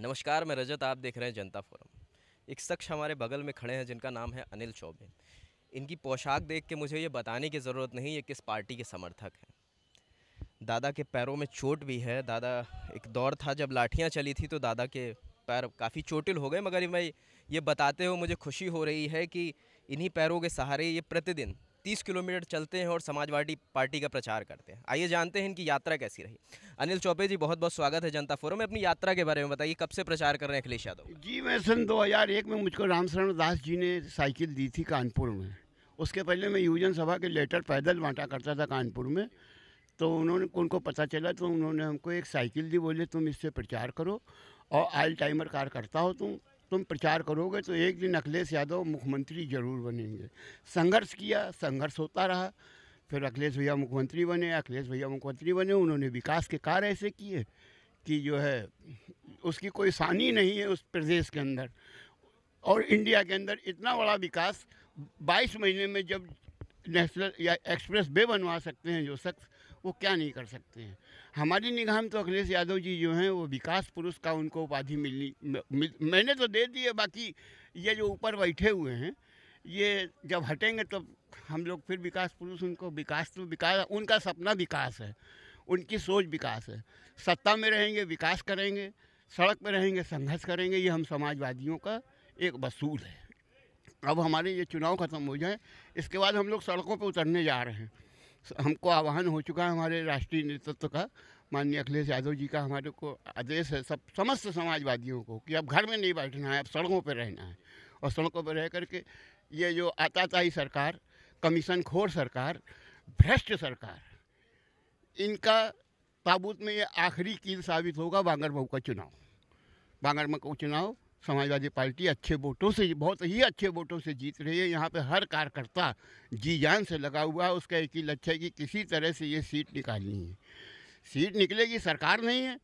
नमस्कार मैं रजत आप देख रहे हैं जनता फोरम एक शख्स हमारे बगल में खड़े हैं जिनका नाम है अनिल चौबे इनकी पोशाक देख के मुझे ये बताने की ज़रूरत नहीं ये किस पार्टी के समर्थक हैं दादा के पैरों में चोट भी है दादा एक दौर था जब लाठियां चली थी तो दादा के पैर काफ़ी चोटिल हो गए मगर मैं ये बताते हुए मुझे खुशी हो रही है कि इन्हीं पैरों के सहारे ये प्रतिदिन तीस किलोमीटर चलते हैं और समाजवादी पार्टी का प्रचार करते हैं आइए जानते हैं इनकी यात्रा कैसी रही अनिल चौबे जी बहुत बहुत स्वागत है जनता फोरम में अपनी यात्रा के बारे में बताइए कब से प्रचार कर रहे हैं अखिलेश यादव जी मैं सन दो में मुझको रामशरण दास जी ने साइकिल दी थी कानपुर में उसके पहले मैं यूजन सभा के लेटर पैदल बांटा करता था कानपुर में तो उन्होंने उनको पता चला तो उन्होंने हमको एक साइकिल दी बोले तुम इससे प्रचार करो और आयल टाइमर कार करता हो तुम तुम प्रचार करोगे तो एक दिन अखिलेश यादव मुख्यमंत्री जरूर बनेंगे संघर्ष किया संघर्ष होता रहा फिर अखिलेश भैया मुख्यमंत्री बने अखिलेश भैया मुख्यमंत्री बने उन्होंने विकास के कार्य ऐसे किए कि जो है उसकी कोई सानी नहीं है उस प्रदेश के अंदर और इंडिया के अंदर इतना बड़ा विकास 22 महीने में जब नेशनल या एक्सप्रेस वे बनवा सकते हैं जो शख्स वो क्या नहीं कर सकते हैं हमारी निगाह में तो अखिलेश यादव जी जो हैं वो विकास पुरुष का उनको उपाधि मिलनी मैंने तो दे दी है बाकी ये जो ऊपर बैठे हुए हैं ये जब हटेंगे तो हम लोग फिर विकास पुरुष उनको विकास तो विकास उनका सपना विकास है उनकी सोच विकास है सत्ता में रहेंगे विकास करेंगे सड़क पर रहेंगे संघर्ष करेंगे ये हम समाजवादियों का एक वसूल है अब हमारे ये चुनाव ख़त्म हो जाए इसके बाद हम लोग सड़कों पर उतरने जा रहे हैं हमको आह्वान हो चुका है हमारे राष्ट्रीय नेतृत्व का माननीय अखिलेश यादव जी का हमारे को आदेश है सब समस्त समाजवादियों को कि अब घर में नहीं बैठना है अब सड़कों पर रहना है और सड़कों पर रह करके ये जो आताताई सरकार कमीशन खोर सरकार भ्रष्ट सरकार इनका ताबूत में ये आखिरी कील साबित होगा बांगर मऊ का चुनाव बांगर मऊ का चुनाव समाजवादी पार्टी अच्छे वोटों से बहुत ही अच्छे वोटों से जीत रही है यहाँ पे हर कार्यकर्ता जी जान से लगा हुआ है उसका एक ही लक्ष्य है कि किसी तरह से ये सीट निकालनी है सीट निकलेगी सरकार नहीं है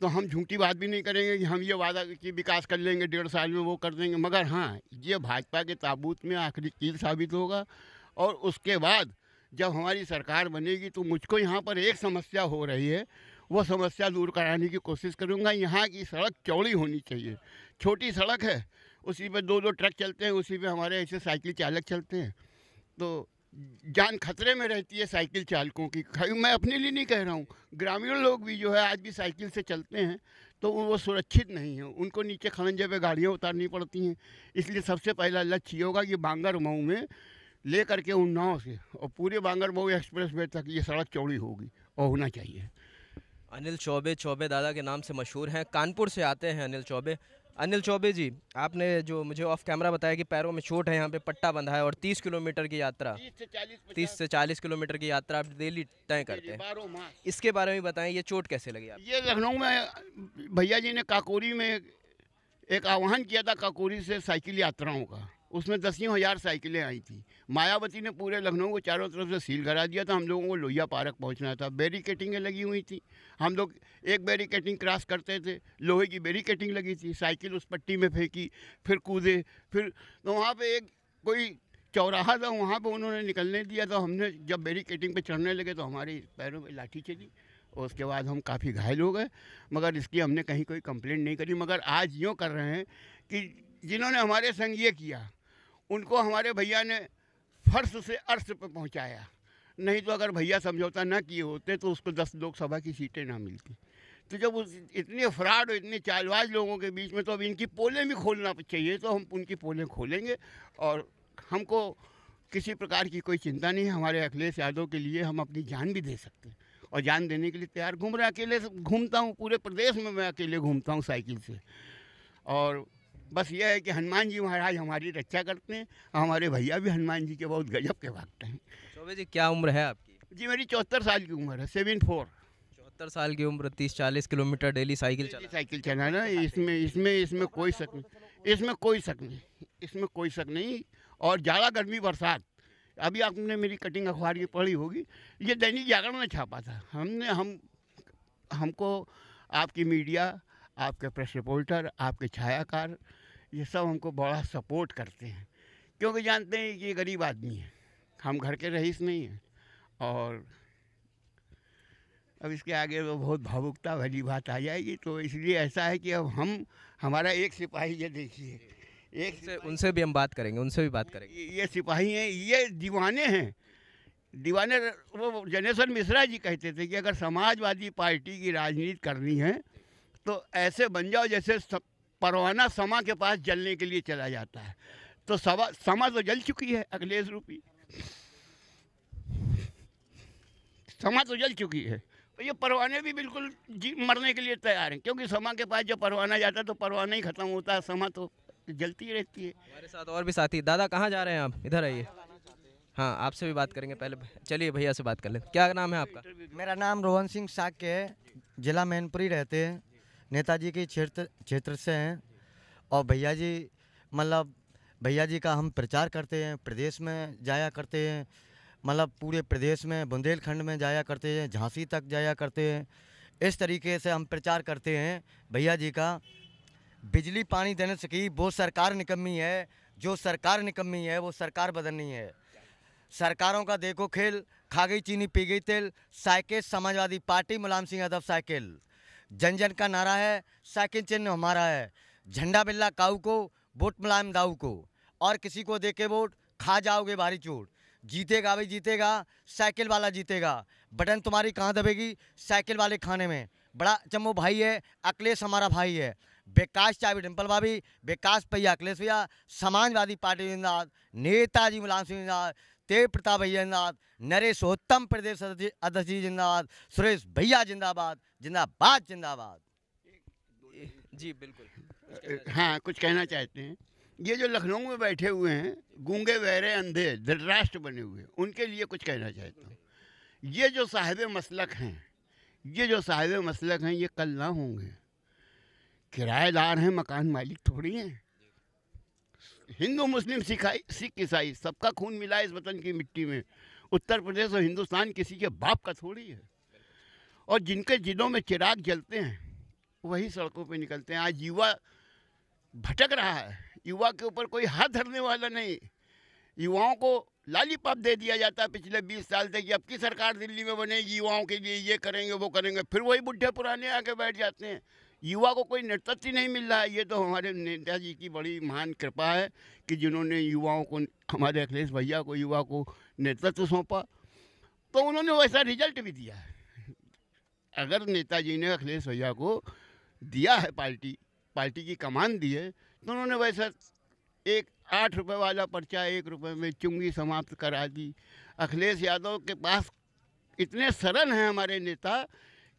तो हम झूठी बात भी नहीं करेंगे कि हम ये वादा कि विकास कर लेंगे डेढ़ साल में वो कर देंगे मगर हाँ ये भाजपा के ताबूत में आखिरी कील साबित होगा और उसके बाद जब हमारी सरकार बनेगी तो मुझको यहाँ पर एक समस्या हो रही है वो समस्या दूर कराने की कोशिश करूँगा यहाँ की सड़क चौड़ी होनी चाहिए छोटी सड़क है उसी पे दो दो ट्रक चलते हैं उसी पे हमारे ऐसे साइकिल चालक चलते हैं तो जान खतरे में रहती है साइकिल चालकों की मैं अपने लिए नहीं कह रहा हूँ ग्रामीण लोग भी जो है आज भी साइकिल से चलते हैं तो वो सुरक्षित नहीं है उनको नीचे खलंजे पे गाड़ियाँ उतारनी पड़ती हैं इसलिए सबसे पहला लक्ष्य ये होगा कि बांगर मऊ में ले करके उन्नाव से और पूरे बांगर मऊ एक्सप्रेस वे तक ये सड़क चौड़ी होगी और होना चाहिए अनिल चौबे चौबे दादा के नाम से मशहूर हैं कानपुर से आते हैं अनिल चौबे अनिल चौबे जी आपने जो मुझे ऑफ कैमरा बताया कि पैरों में चोट है यहाँ पे पट्टा बंधा है और 30 किलोमीटर की यात्रा 30 से 40 किलोमीटर की यात्रा आप डेली तय करते हैं इसके बारे में बताएं ये चोट कैसे लगी आप ये लखनऊ में भैया जी ने काकोरी में एक आह्वान किया था काकोरी से साइकिल यात्राओं का उसमें दसियों हज़ार साइकिलें आई थी मायावती ने पूरे लखनऊ को चारों तरफ से सील करा दिया था हम लोगों को लोहिया पार्क पहुंचना था बैरिकेटिंगें लगी हुई थी हम लोग एक बैरिकेटिंग क्रॉस करते थे लोहे की बैरिकेटिंग लगी थी साइकिल उस पट्टी में फेंकी फिर कूदे फिर तो वहाँ पर एक कोई चौराहा था वहाँ पर उन्होंने निकलने दिया तो हमने जब बैरिकेटिंग पर चढ़ने लगे तो हमारे पैरों पर लाठी चली और उसके बाद हम काफ़ी घायल हो गए मगर इसकी हमने कहीं कोई कंप्लेंट नहीं करी मगर आज यूँ कर रहे हैं कि जिन्होंने हमारे संग ये किया उनको हमारे भैया ने फर्श से अर्श पर पहुंचाया नहीं तो अगर भैया समझौता ना किए होते तो उसको दस लोकसभा की सीटें ना मिलती तो जब उस इतने फ्रॉड और इतने चालबाज लोगों के बीच में तो अब इनकी पोलें भी खोलना चाहिए तो हम उनकी पोलें खोलेंगे और हमको किसी प्रकार की कोई चिंता नहीं हमारे अखिलेश यादव के लिए हम अपनी जान भी दे सकते हैं और जान देने के लिए तैयार घूम रहे अकेले घूमता हूँ पूरे प्रदेश में मैं अकेले घूमता हूँ साइकिल से और बस ये है कि हनुमान जी महाराज हमारी रक्षा करते हैं हमारे भैया भी हनुमान जी के बहुत गजब के भक्त हैं शोभे जी क्या उम्र है आपकी जी मेरी चौहत्तर साल की उम्र है सेवन फोर चौहत्तर साल की उम्र तीस चालीस किलोमीटर डेली साइकिल चला साइकिल चलाना इसमें इसमें इसमें कोई शक नहीं इसमें कोई शक नहीं इसमें कोई शक नहीं और ज़्यादा गर्मी बरसात अभी आपने मेरी कटिंग अखबार की पढ़ी होगी ये दैनिक जागरण में छापा था हमने हम हमको आपकी मीडिया आपके प्रेस रिपोर्टर आपके छायाकार ये सब हमको बड़ा सपोर्ट करते हैं क्योंकि जानते हैं कि ये गरीब आदमी है हम घर के रईस नहीं हैं और अब इसके आगे वो बहुत भावुकता वाली बात आ जाएगी तो इसलिए ऐसा है कि अब हम हमारा एक सिपाही ये देखिए एक से उनसे भी हम बात करेंगे उनसे भी बात करेंगे ये सिपाही हैं ये दीवाने हैं दीवाने वो जनेश्वर मिश्रा जी कहते थे कि अगर समाजवादी पार्टी की राजनीति करनी है तो ऐसे बन जाओ जैसे सब परवाना समा के पास जलने के लिए चला जाता है तो सवा समा तो जल चुकी है अखिलेश रूपी समा तो जल चुकी है तो ये परवाने भी बिल्कुल जी मरने के लिए तैयार हैं क्योंकि समा के पास जब परवाना जाता है तो परवाना ही ख़त्म होता है समा तो जलती रहती है हमारे साथ और भी साथी दादा कहाँ जा रहे हैं आप इधर आइए हाँ आपसे भी बात करेंगे पहले चलिए भैया से बात कर लें क्या नाम है आपका मेरा नाम रोहन सिंह साके है जिला मैनपुरी रहते हैं नेताजी के क्षेत्र क्षेत्र से हैं और भैया जी मतलब भैया जी का हम प्रचार करते हैं प्रदेश में जाया करते हैं मतलब पूरे प्रदेश में बुंदेलखंड में जाया करते हैं झांसी तक जाया करते हैं इस तरीके से हम प्रचार करते हैं भैया जी का बिजली पानी देने से की वो सरकार निकम्मी है जो सरकार निकम्मी है वो सरकार बदलनी है सरकारों का देखो खेल खा गई चीनी पी गई तेल साइकिल समाजवादी पार्टी मुलायम सिंह यादव साइकिल जन जन का नारा है साइकिल चिन्ह हमारा है झंडा बिल्ला काऊ को वोट मुलायम दाऊ को और किसी को दे के वोट खा जाओगे भारी चोट जीतेगा भाई जीतेगा साइकिल वाला जीतेगा बटन तुम्हारी कहाँ दबेगी साइकिल वाले खाने में बड़ा चम्मो भाई है अखिलेश हमारा भाई है विकास चाबी डिम्पल भाभी विकास भैया अखिलेश भैया समाजवादी पार्टी जिंदाबाद नेताजी मुलायम सिंह तेज प्रताप भैया जिंदाबाद नरेश उत्तम प्रदेश अध्यक्ष जी जिंदाबाद सुरेश भैया जिंदाबाद जिंदाबाद जिंदाबाद जी बिल्कुल हाँ कुछ कहना चाहते हैं ये जो लखनऊ में बैठे हुए हैं गूंगे वहरे अंधे धृतराष्ट्र बने हुए उनके लिए कुछ कहना चाहता हूँ ये जो साहिब मसलक हैं ये जो साहिब मसलक हैं ये कल ना होंगे किराएदार हैं मकान मालिक थोड़ी हैं हिंदू मुस्लिम सिखाई सिख ईसाई सबका खून मिला है इस वतन की मिट्टी में उत्तर प्रदेश और हिंदुस्तान किसी के बाप का थोड़ी है और जिनके जिलों में चिराग जलते हैं वही सड़कों पे निकलते हैं आज युवा भटक रहा है युवा के ऊपर कोई हाथ धरने वाला नहीं युवाओं को लालीपॉप दे दिया जाता है पिछले बीस साल से कि अब की सरकार दिल्ली में बनेगी युवाओं के लिए ये करेंगे वो करेंगे फिर वही बुढ़े पुराने आके बैठ जाते हैं युवा को कोई नेतृत्व ही नहीं मिल रहा है ये तो हमारे नेताजी की बड़ी महान कृपा है कि जिन्होंने युवाओं को हमारे अखिलेश भैया को युवा को नेतृत्व सौंपा तो उन्होंने वैसा रिजल्ट भी दिया है अगर नेताजी ने अखिलेश भैया को दिया है पार्टी पार्टी की कमान दी है तो उन्होंने वैसा एक आठ रुपए वाला पर्चा एक रुपए में चुंगी समाप्त करा दी अखिलेश यादव के पास इतने सरल हैं हमारे नेता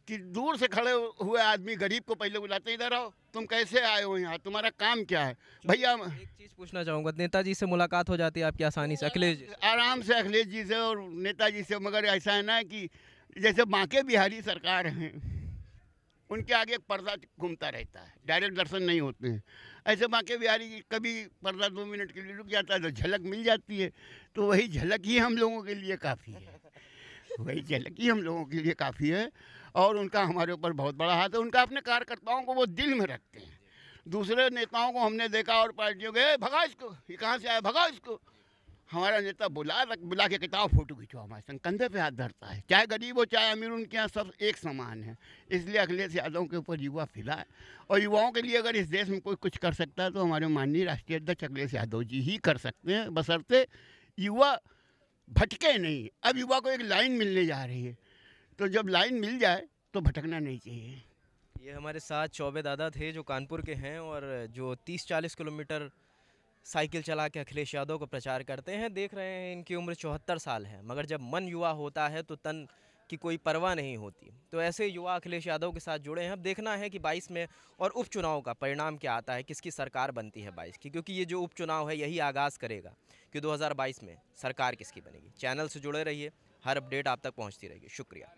कि दूर से खड़े हुए आदमी गरीब को पहले बुलाते इधर आओ तुम कैसे आए हो यहाँ तुम्हारा काम क्या है भैया एक चीज़ पूछना चाहूँगा नेताजी से मुलाकात हो जाती है आपकी आसानी से अखिलेश जी आराम से अखिलेश जी से और नेताजी से मगर ऐसा है ना कि जैसे बांके बिहारी सरकार हैं उनके आगे पर्दा घूमता रहता है डायरेक्ट दर्शन नहीं होते हैं ऐसे बांके बिहारी कभी पर्दा दो मिनट के लिए रुक जाता है तो झलक मिल जाती है तो वही झलक ही हम लोगों के लिए काफ़ी है वही झलक ही हम लोगों के लिए काफ़ी है और उनका हमारे ऊपर बहुत बड़ा हाथ है उनका अपने कार्यकर्ताओं को वो दिल में रखते हैं दूसरे नेताओं को हमने देखा और पार्टियों के भगा इसको ये कहाँ से आया भगा इसको हमारा नेता बुला रख बुला के किताब फोटो खिंचवा हमारे संग कंधे पे हाथ धरता है चाहे गरीब हो चाहे अमीर उनके यहाँ सब एक समान है इसलिए अखिलेश यादव के ऊपर युवा फिला है और युवाओं के लिए अगर इस देश में कोई कुछ कर सकता है तो हमारे माननीय राष्ट्रीय अध्यक्ष अखिलेश यादव जी ही कर सकते हैं बसरते युवा भटके नहीं अब युवा को एक लाइन मिलने जा रही है तो जब लाइन मिल जाए तो भटकना नहीं चाहिए ये हमारे साथ चौबे दादा थे जो कानपुर के हैं और जो 30-40 किलोमीटर साइकिल चला के अखिलेश यादव को प्रचार करते हैं देख रहे हैं इनकी उम्र चौहत्तर साल है मगर जब मन युवा होता है तो तन की कोई परवाह नहीं होती तो ऐसे युवा अखिलेश यादव के साथ जुड़े हैं अब देखना है कि 22 में और उपचुनाव का परिणाम क्या आता है किसकी सरकार बनती है 22 की क्योंकि ये जो उपचुनाव है यही आगाज़ करेगा कि 2022 में सरकार किसकी बनेगी चैनल से जुड़े रहिए हर अपडेट आप तक पहुँचती रहेगी शुक्रिया